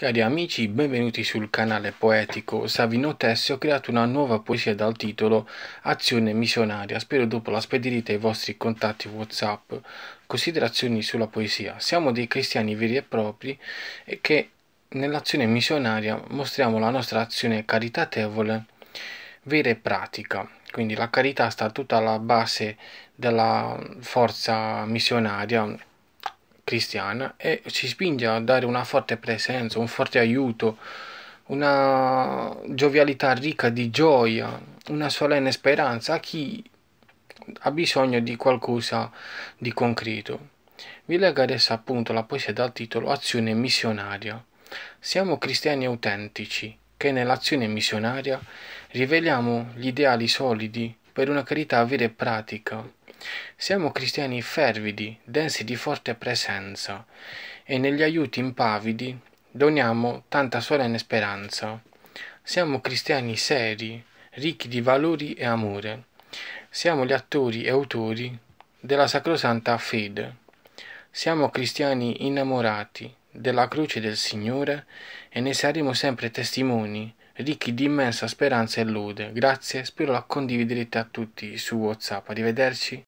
Cari amici, benvenuti sul canale poetico. Savino Tessi, ho creato una nuova poesia dal titolo Azione missionaria. Spero dopo la spedirete ai vostri contatti WhatsApp. Considerazioni sulla poesia. Siamo dei cristiani veri e propri e che nell'azione missionaria mostriamo la nostra azione caritatevole, vera e pratica. Quindi la carità sta tutta alla base della forza missionaria cristiana e ci spinge a dare una forte presenza, un forte aiuto, una giovialità ricca di gioia, una solenne speranza a chi ha bisogno di qualcosa di concreto. Vi leggo adesso appunto la poesia dal titolo Azione missionaria. Siamo cristiani autentici che nell'azione missionaria riveliamo gli ideali solidi per una carità vera e pratica siamo cristiani fervidi, densi di forte presenza, e negli aiuti impavidi doniamo tanta solenne speranza. Siamo cristiani seri, ricchi di valori e amore. Siamo gli attori e autori della sacrosanta fede. Siamo cristiani innamorati della croce del Signore e ne saremo sempre testimoni, ricchi di immensa speranza e lode. Grazie, spero la condividerete a tutti su WhatsApp. Arrivederci